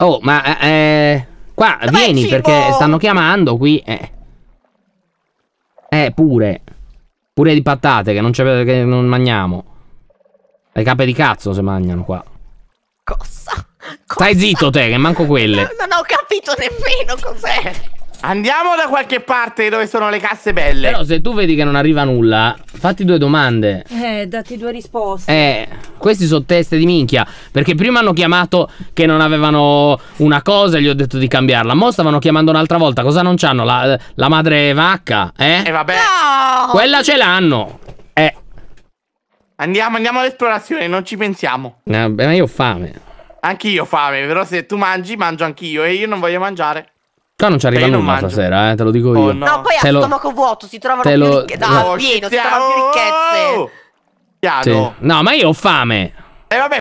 Oh, ma eh, eh qua Dov'è vieni perché stanno chiamando qui. Eh. eh, pure. Pure di patate che non, c'è, che non mangiamo. Le cape di cazzo se mangiano qua. Cosa? cosa? Stai zitto te, che manco quelle. Non, non ho capito nemmeno cos'è. Andiamo da qualche parte dove sono le casse belle. Però se tu vedi che non arriva nulla, fatti due domande. Eh, datti due risposte. Eh, questi sono teste di minchia. Perché prima hanno chiamato che non avevano una cosa e gli ho detto di cambiarla. Mo stavano chiamando un'altra volta. Cosa non c'hanno? La, la, madre vacca? Eh? eh, vabbè. No! Quella ce l'hanno. Eh. Andiamo, andiamo all'esplorazione, non ci pensiamo. Eh, ma io ho fame. Anch'io ho fame, però se tu mangi, mangio anch'io e io non voglio mangiare. Qua non ci arriva nulla mangio. stasera, eh, te lo dico oh, io. No. no, poi a lo... stomaco vuoto si trovano più lo... ricchezze. No, no, pieno, si trovano più ricchezze. Oh! Piano. Sì. No, ma io ho fame. E eh, vabbè.